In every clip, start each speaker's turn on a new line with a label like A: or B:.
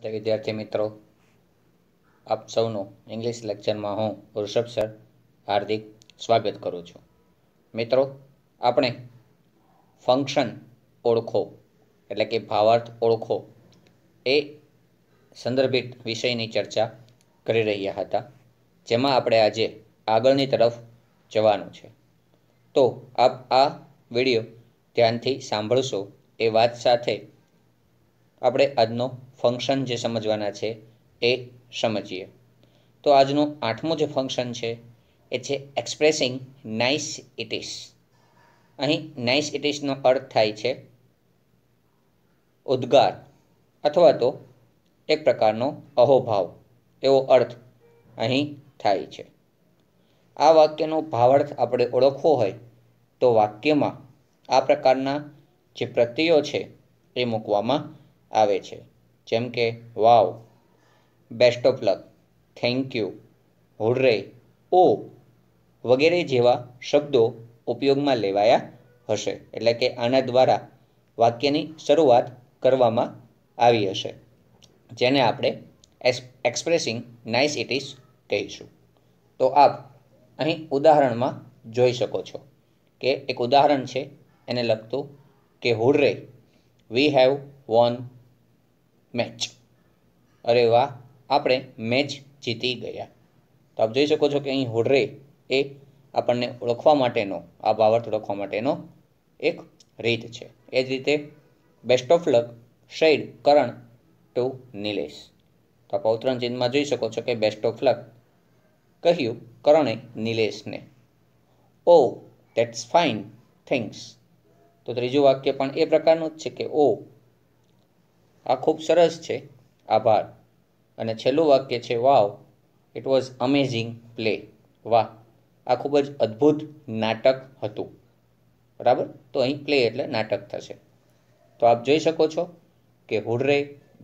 A: નમસ્તે વિદ્યાર્થી મિત્રો આપ સૌનું ઇંગ્લિશ લેક્ચરમાં હું ઋષભ સર હાર્દિક સ્વાગત કરું છું મિત્રો આપણે ફંક્શન ઓળખો એટલે કે ભાવાર્થ ઓળખો એ સંદર્ભિત વિષયની ચર્ચા કરી રહ્યા હતા જેમાં આપણે આજે આગળની તરફ જવાનું છે તો આપ આ વિડીયો ધ્યાનથી સાંભળશો એ વાત સાથે આપણે આજનો ફંક્શન જે સમજવાના છે એ સમજીએ તો આજનું આઠમું જે ફંક્શન છે એ છે એક્સપ્રેસિંગ નાઇસ ઇટ ઇઝ અહીં નાઇસ ઇટ ઇઝનો અર્થ થાય છે ઉદ્ગાર અથવા તો એક પ્રકારનો અહોભાવ એવો અર્થ અહીં થાય છે આ વાક્યનો ભાવાર્થ આપણે ઓળખવો હોય તો વાક્યમાં આ પ્રકારના જે પ્રત્યયો છે એ મૂકવામાં આવે છે જેમ કે wow best of luck thank you hurray oh વગેરે જેવા શબ્દો ઉપયોગમાં લેવાયા હશે એટલે કે આના દ્વારા વાક્યની શરૂઆત કરવામાં આવી હશે જેને આપણે એક્સપ્રેસિંગ નાઇસ ઇટ ઇઝ કહીશું તો આપ અહીં ઉદાહરણમાં જોઈ શકો છો કે એક ઉદાહરણ છે એને લગતું કે hurray we have won match અરે વાહ આપણે મેચ જીતી ગયા તો આપ જોઈ શકો છો કે અહીં હોડરે એ આપણને ઓળખવા માટેનો આ ભાવાર્થ ઓળખવા માટેનો એક રીત છે એ જ રીતે best of luck said Karan to Nilesh તો આપ અવતરણ ચિહ્નમાં જોઈ શકો છો કે બેસ્ટ ઓફ લક કહ્યું કરણે નિલેશને ઓ ધેટ્સ ફાઇન થિંગ્સ તો ત્રીજું વાક્ય પણ એ પ્રકારનું જ છે કે ઓ આ ખૂબ સરસ છે આભાર અને છેલ્લું વાક્ય છે wow it was amazing play વાહ આ ખૂબ જ અદ્ભુત નાટક હતું બરાબર તો અહીં પ્લે એટલે નાટક થશે તો આપ જોઈ શકો છો કે હુડરે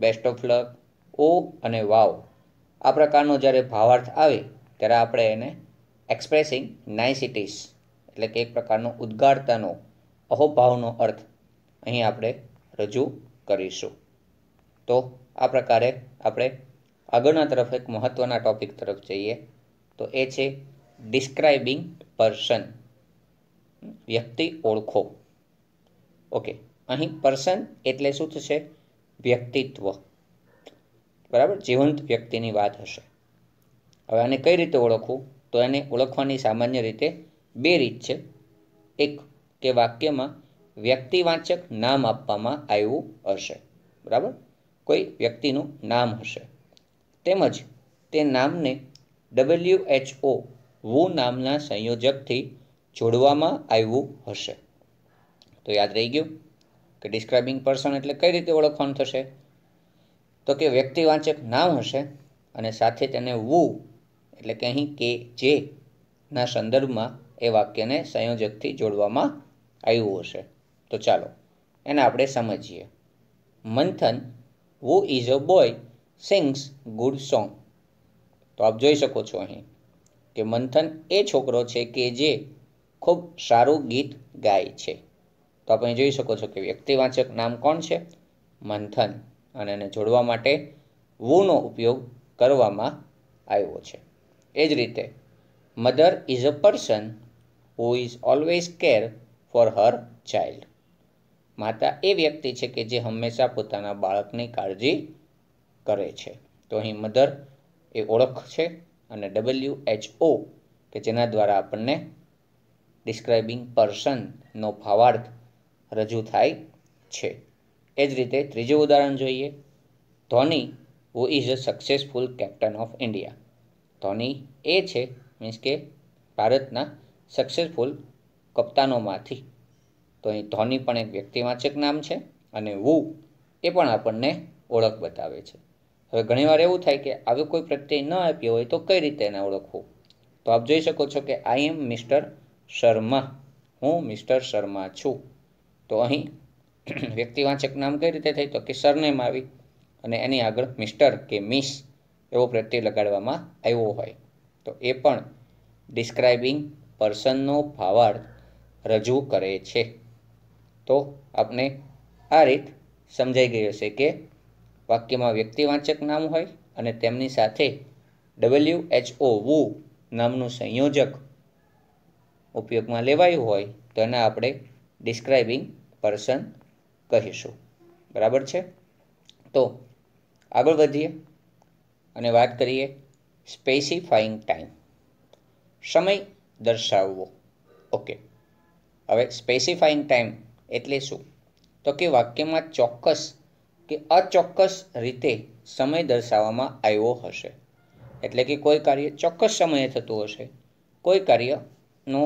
A: બેસ્ટ ઓફ લક ઓ અને વાવ આ પ્રકારનો જ્યારે ભાવાર્થ આવે ત્યારે આપણે એને એક્સપ્રેસિંગ નાઇસિટીસ એટલે કે એક પ્રકારનો ઉદ્ગારતાનો અહોભાવનો અર્થ અહીં આપણે રજૂ કરીશું તો આ પ્રકારે આપણે આગળના તરફ એક મહત્ત્વના ટોપિક તરફ જઈએ તો એ છે ડિસ્ક્રાઇબિંગ પર્સન વ્યક્તિ ઓળખો ઓકે અહીં પર્સન એટલે શું થશે વ્યક્તિત્વ બરાબર જીવંત વ્યક્તિની વાત હશે હવે આને કઈ રીતે ઓળખવું તો એને ઓળખવાની સામાન્ય રીતે બે રીત છે એક કે વાક્યમાં વ્યક્તિવાચક નામ આપવામાં આવ્યું હશે બરાબર કોઈ વ્યક્તિનું નામ હશે તેમજ તે નામને ડબલ્યુ એચ ઓ વુ નામના સંયોજકથી જોડવામાં આવ્યું હશે તો યાદ રહી ગયું કે ડિસ્ક્રાઇબિંગ પર્સન એટલે કઈ રીતે ઓળખવાનું થશે તો કે વ્યક્તિવાચક નામ હશે અને સાથે તેને વુ એટલે કે અહીં કે જે ના સંદર્ભમાં એ વાક્યને સંયોજકથી જોડવામાં આવ્યું હશે તો ચાલો એને આપણે સમજીએ Manthan who is a boy sings good song તો આપ જોઈ શકો છો અહીં કે મંથન એ છોકરો છે કે જે ખૂબ સારું ગીત ગાય છે તો આપણે જોઈ શકો છો કે વ્યક્તિવાચક નામ કોણ છે મંથન અને એને જોડવા માટે વુનો ઉપયોગ કરવામાં આવ્યો છે એ જ રીતે mother is a person who is always care for her child માતા એ વ્યક્તિ છે કે જે હંમેશા પોતાના બાળકની કાળજી કરે છે તો અહીં મધર એ ઓળખ છે અને ડબલ્યુ એચ ઓ કે જેના દ્વારા આપણને ડિસ્ક્રાઇબિંગ પર્સનનો ભાવાર્થ રજૂ થાય છે એ જ રીતે ત્રીજું ઉદાહરણ જોઈએ Dhoni who is a successful captain of India Dhoni એ છે મીન્સ કે ભારતના સક્સેસફુલ કપ્તાનોમાંથી તો અહીં ધોની પણ એક વ્યક્તિવાચક નામ છે અને વુ એ પણ આપણને ઓળખ બતાવે છે હવે ઘણીવાર એવું થાય કે આવી કોઈ પ્રત્યય ન આપ્યો હોય તો કઈ રીતે એને ઓળખવું તો આપ જોઈ શકો છો કે આઈ એમ મિસ્ટર શર્મા હું મિસ્ટર શર્મા છું તો અહીં વ્યક્તિવાચક નામ કઈ રીતે થઈ તો કે સરનેમ આવી અને એની આગળ મિસ્ટર કે મિસ એવો પ્રત્યય લગાડવામાં આવ્યો હોય તો એ પણ ડિસ્ક્રાઇબિંગ પર્સનનો ભાવાર્થ રજૂ કરે છે તો આપને આ રીત સમજાઈ ગઈ હશે કે વાક્યમાં વ્યક્તિવાચક નામ હોય અને તેમની સાથે ડબલ્યુ એચ ઓ વુ નામનું સંયોજક ઉપયોગમાં લેવાયું હોય તો એને આપણે ડિસ્ક્રાઇબિંગ પર્સન કહીશું બરાબર છે તો આગળ વધીએ અને વાત કરીએ સ્પેસિફાઈંગ ટાઈમ સમય દર્શાવવો ઓકે હવે સ્પેસિફાઈંગ ટાઈમ એટલે શું તો કે વાક્યમાં ચોક્કસ કે અચોક્કસ રીતે સમય દર્શાવવામાં આવ્યો હશે એટલે કે કોઈ કાર્ય ચોક્કસ સમયે થતું હશે કોઈ કાર્યનો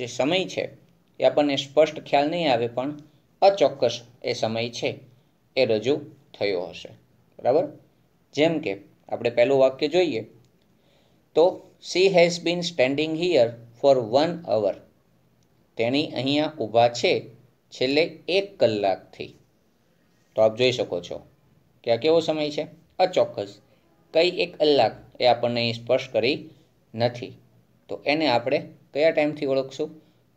A: જે સમય છે એ આપણને સ્પષ્ટ ખ્યાલ નહીં આવે પણ અચોક્કસ એ સમય છે એ રજૂ થયો હશે બરાબર જેમ કે આપણે પહેલું વાક્ય જોઈએ તો she has been standing here for one hour તેણી અહીંયા ઊભા છે છેલ્લે એક કલાકથી તો આપ જોઈ શકો છો કે આ કેવો સમય છે અચોક્કસ કઈ એક કલાક એ આપણને અહીં સ્પર્શ કરી નથી તો એને આપણે કયા ટાઈમથી ઓળખશું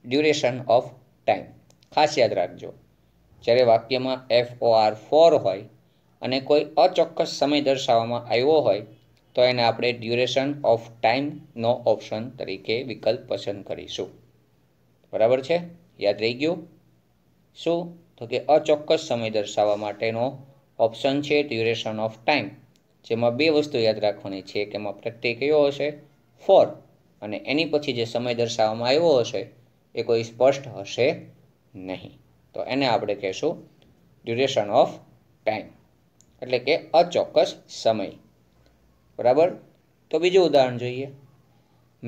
A: ડ્યુરેશન ઓફ ટાઈમ ખાસ યાદ રાખજો જ્યારે વાક્યમાં એફ ઓ આર ફોર હોય અને કોઈ અચોક્કસ સમય દર્શાવવામાં આવ્યો હોય તો એને આપણે ડ્યુરેશન ઓફ ટાઈમનો ઓપ્શન તરીકે વિકલ્પ પસંદ કરીશું બરાબર છે યાદ રહી ગયું શું તો કે અચોક્કસ સમય દર્શાવવા માટેનો ઓપ્શન છે ડ્યુરેશન ઓફ ટાઈમ જેમાં બે વસ્તુ યાદ રાખવાની છે કે એમાં પ્રત્યે કયો હશે ફોર અને એની પછી જે સમય દર્શાવવામાં આવ્યો હશે એ કોઈ સ્પષ્ટ હશે નહીં તો એને આપણે કહેશું ડ્યુરેશન ઓફ ટાઈમ એટલે કે અચોક્કસ સમય બરાબર તો બીજું ઉદાહરણ જોઈએ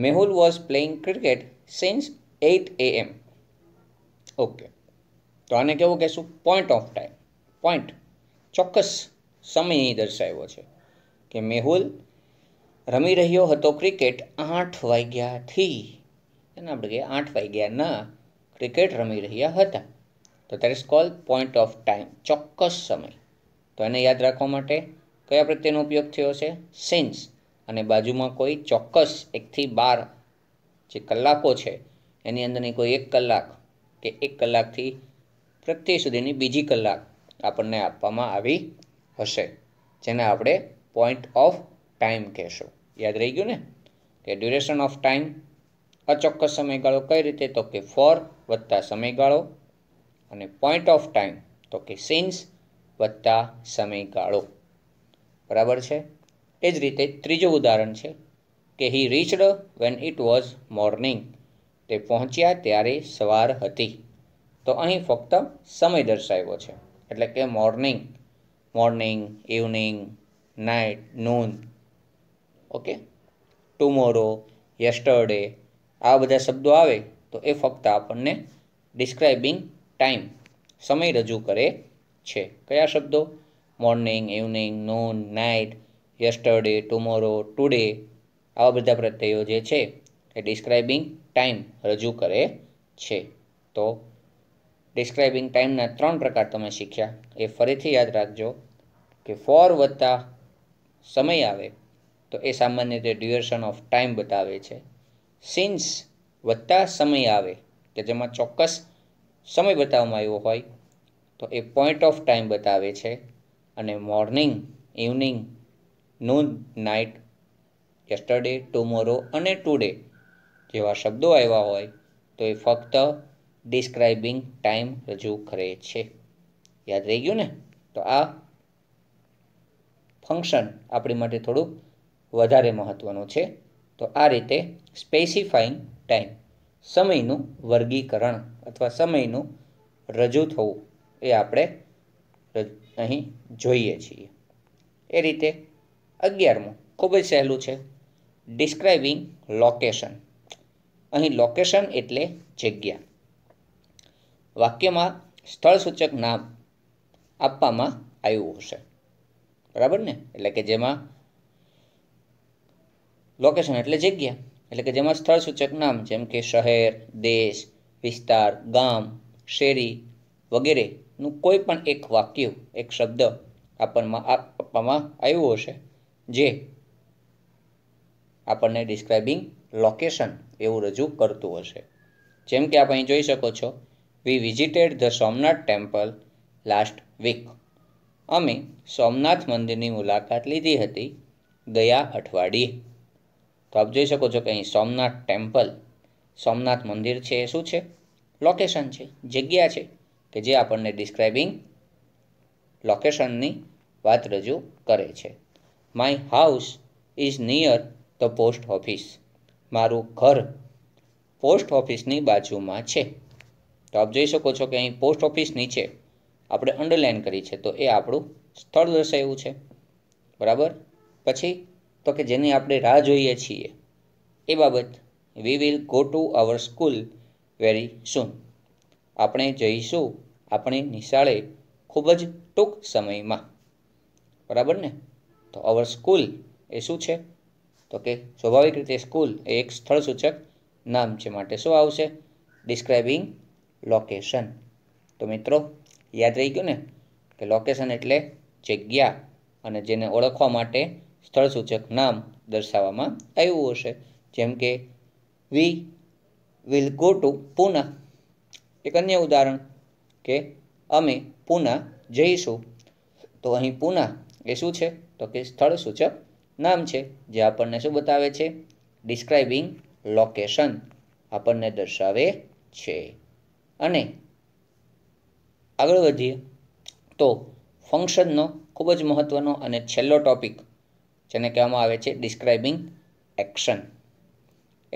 A: Mehul was playing cricket since eight AM okay તો આને કેવું કહેશું પોઈન્ટ ઓફ ટાઈમ પોઈન્ટ ચોક્કસ સમય દર્શાવ્યો છે કે મેહુલ રમી રહ્યો હતો ક્રિકેટ આઠ વાગ્યાથી એને આપણે કહીએ આઠ વાગ્યાના ક્રિકેટ રમી રહ્યા હતા તો ત્યારે કોલ પોઈન્ટ ઓફ ટાઈમ ચોક્કસ સમય તો એને યાદ રાખવા માટે કયા પ્રત્યેનો ઉપયોગ થયો છે સિન્સ અને બાજુમાં કોઈ ચોક્કસ એકથી બાર જે કલાકો છે એની અંદરની કોઈ એક કલાક કે એક કલાકથી પ્રત્યે સુધીની બીજી કલાક આપણને આપવામાં આવી હશે જેને આપણે પોઈન્ટ ઓફ ટાઈમ કહેશું યાદ રહી ગયું ને કે ડ્યુરેશન ઓફ ટાઈમ અચોક્કસ સમયગાળો કઈ રીતે તો કે ફોર વત્તા સમયગાળો અને પોઈન્ટ ઓફ ટાઈમ તો કે સિન્સ વત્તા સમયગાળો બરાબર છે એ જ રીતે ત્રીજું ઉદાહરણ છે કે he reached when it was morning તે પહોંચ્યા ત્યારે સવાર હતી તો અહીં ફક્ત સમય દર્શાવ્યો છે એટલે કે morning morning evening night noon okay tomorrow yesterday આ બધા શબ્દો આવે તો એ ફક્ત આપણને ડિસ્ક્રાઇબિંગ ટાઈમ સમય રજૂ કરે છે કયા શબ્દો morning evening noon night yesterday tomorrow today આવા બધા પ્રત્યયો જે છે એ ડિસ્ક્રાઇબિંગ ટાઈમ રજૂ કરે છે તો ડિસ્ક્રાઇબિંગ ટાઈમના ત્રણ પ્રકાર તમે શીખ્યા એ ફરીથી યાદ રાખજો કે ફોર વધતા સમય આવે તો એ સામાન્ય રીતે ડ્યુરેશન ઓફ ટાઈમ બતાવે છે સિન્સ વધતા સમય આવે કે જેમાં ચોક્કસ સમય બતાવવામાં આવ્યો હોય તો એ પોઈન્ટ ઓફ ટાઈમ બતાવે છે અને morning evening noon night yesterday tomorrow અને ટુડે જેવા શબ્દો આવ્યા હોય તો એ ફક્ત ડિસ્ક્રાઇબિંગ ટાઈમ રજૂ કરે છે યાદ રહી ગયું ને તો આ ફંક્શન આપણી માટે થોડું વધારે મહત્ત્વનું છે તો આ રીતે સ્પેસિફાઈંગ ટાઈમ સમયનું વર્ગીકરણ અથવા સમયનું રજૂ થવું એ આપણે અહીં જોઈએ છીએ એ રીતે અગિયારમું ખૂબ જ સહેલું છે ડિસ્ક્રાઇબિંગ લોકેશન અહીં લોકેશન એટલે જગ્યા વાક્યમાં સ્થળસૂચક નામ આપવામાં આવ્યું હશે બરાબર ને એટલે કે જેમાં લોકેશન એટલે જગ્યા એટલે કે જેમાં સ્થળસૂચક નામ જેમ કે શહેર દેશ વિસ્તાર ગામ શેરી વગેરેનું કોઈ પણ એક વાક્ય એક શબ્દ આપણમાં આપવામાં આવ્યું હશે જે આપણને ડિસ્ક્રાઇબિંગ લોકેશન એવું રજૂ કરતું હશે જેમ કે આપ અહીં જોઈ શકો છો we visited the Somnath temple last week અમે સોમનાથ મંદિરની મુલાકાત લીધી હતી ગયા અઠવાડિયે તો આપ જોઈ શકો છો કે અહીં સોમનાથ ટેમ્પલ સોમનાથ મંદિર છે એ શું છે લોકેશન છે જગ્યા છે કે જે આપણને ડિસ્ક્રાઇબિંગ લોકેશનની વાત રજૂ કરે છે my house is near the post office મારું ઘર પોસ્ટ ઓફિસની બાજુમાં છે તો આપ જોઈ શકો છો કે અહીં પોસ્ટ ઓફિસ નીચે આપણે અંડરલાઇન કરી છે તો એ આપણું સ્થળ દર્શાવ્યું છે બરાબર પછી તો કે જેની આપણે રાહ જોઈએ છીએ એ બાબત we will go to our school very soon આપણે જઈશું આપણી નિશાળે ખૂબ જ ટૂંક સમયમાં બરાબર ને તો અવર સ્કૂલ એ શું છે તો કે સ્વાભાવિક રીતે સ્કૂલ એ એક સ્થળ સૂચક નામ છે માટે શું આવશે ડિસ્ક્રાઇબિંગ લોકેશન તો મિત્રો યાદ રહી ગયું ને કે લોકેશન એટલે જગ્યા અને જેને ઓળખવા માટે સ્થળ સૂચક નામ દર્શાવવામાં આવ્યું હશે જેમ કે we will go to Pune એક અન્ય ઉદાહરણ કે અમે પૂના જઈશું તો અહીં પૂના એ શું છે તો કે સ્થળ સૂચક નામ છે જે આપણને શું બતાવે છે ડિસ્ક્રાઇબિંગ લોકેશન આપણને દર્શાવે છે અને આગળ વધીએ તો ફંક્શનનો ખૂબ જ મહત્ત્વનો અને છેલ્લો ટોપિક જેને કહેવામાં આવે છે ડિસ્ક્રાઇબિંગ એક્શન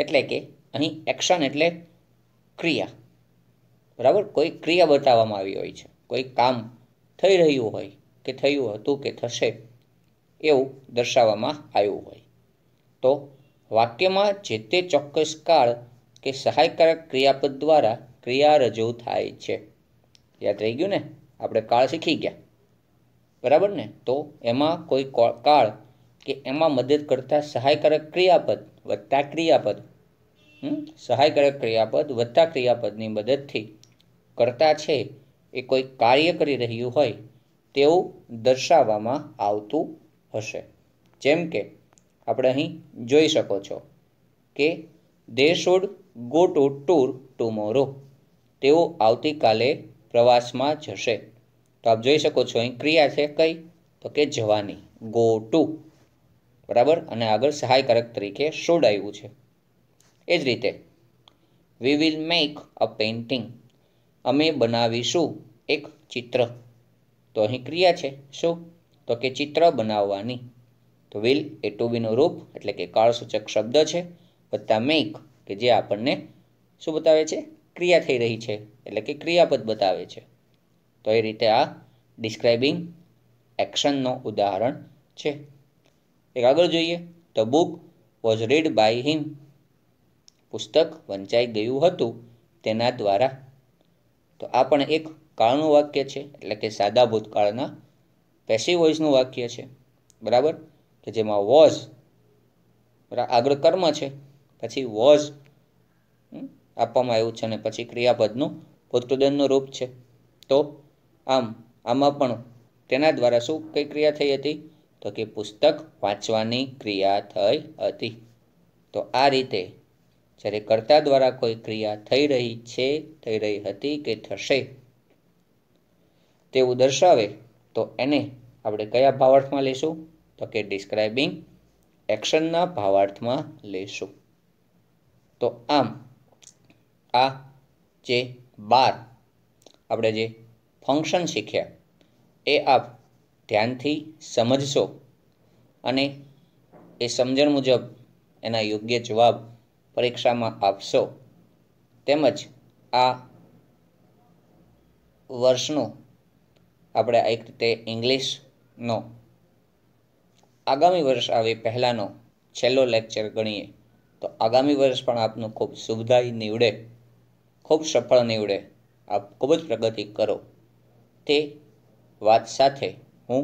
A: એટલે કે અહીં એક્શન એટલે ક્રિયા બરાબર કોઈ ક્રિયા બતાવવામાં આવી હોય છે કોઈ કામ થઈ રહ્યું હોય કે થયું હતું કે થશે એવું દર્શાવવામાં આવ્યું હોય તો વાક્યમાં જે તે ચોક્કસ કાળ કે સહાયકારક ક્રિયાપદ દ્વારા ક્રિયા રજૂ થાય છે યાદ રહી ગયું ને આપણે કાળ શીખી ગયા બરાબર ને તો એમાં કોઈ કાળ કે એમાં મદદ કરતા સહાયકારક ક્રિયાપદ વધતા ક્રિયાપદ સહાયકારક ક્રિયાપદ વધતા ક્રિયાપદની મદદથી કરતા છે એ કોઈ કાર્ય કરી રહ્યું હોય તેવું દર્શાવવામાં આવતું હશે જેમ કે આપણે અહીં જોઈ શકો છો કે they should go to tour tomorrow તેઓ આવતીકાલે પ્રવાસમાં જશે તો આપ જોઈ શકો છો અહીં ક્રિયા છે કઈ તો કે જવાની ગો ટુ બરાબર અને આગળ સહાયકારક તરીકે શુડ આવ્યું છે એ જ રીતે we will make a painting અમે બનાવીશું એક ચિત્ર તો અહીં ક્રિયા છે શું તો કે ચિત્ર બનાવવાની તો વિલ એ ટુ બીનું રૂપ એટલે કે કાળસૂચક શબ્દ છે વત્તા મેક કે જે આપણને શું બતાવે છે ક્રિયા થઈ રહી છે એટલે કે ક્રિયાપદ બતાવે છે તો એ રીતે આ ડિસ્ક્રાઇબિંગ એક્શનનો ઉદાહરણ છે એક આગળ જોઈએ the book was read by him પુસ્તક વંચાઈ ગયું હતું તેના દ્વારા તો આ પણ એક કાળનું વાક્ય છે એટલે કે સાદા ભૂતકાળના પેસિવ વોઇસનું વાક્ય છે બરાબર કે જેમાં વોઝ આગળ કર્મ છે પછી વોઝ આપવામાં આવ્યું છે અને પછી ક્રિયાપદનું ભૂતકૃદનનું રૂપ છે તો આમ આમાં પણ તેના દ્વારા શું કઈ ક્રિયા થઈ હતી તો કે પુસ્તક વાંચવાની ક્રિયા થઈ હતી તો આ રીતે જ્યારે કર્તા દ્વારા કોઈ ક્રિયા થઈ રહી છે થઈ રહી હતી કે થશે તેવું દર્શાવે તો એને આપણે કયા ભાવાર્થમાં લઈશું તો કે ડિસ્ક્રાઇબિંગ એક્શનના ભાવાર્થમાં લઈશું તો આમ આ જે બાર આપણે જે ફંક્શન શીખ્યા એ આપ ધ્યાનથી સમજશો અને એ સમજણ મુજબ એના યોગ્ય જવાબ પરીક્ષામાં આપશો તેમજ આ વર્ષનું આપણે એક રીતે ઇંગ્લિશનો આગામી વર્ષ આવે પહેલાંનો છેલ્લો લેક્ચર ગણીએ તો આગામી વર્ષ પણ આપનું ખૂબ સુવિધાય નીવડે ખૂબ સફળ નીવડે આપ ખૂબ જ પ્રગતિ કરો તે વાત સાથે હું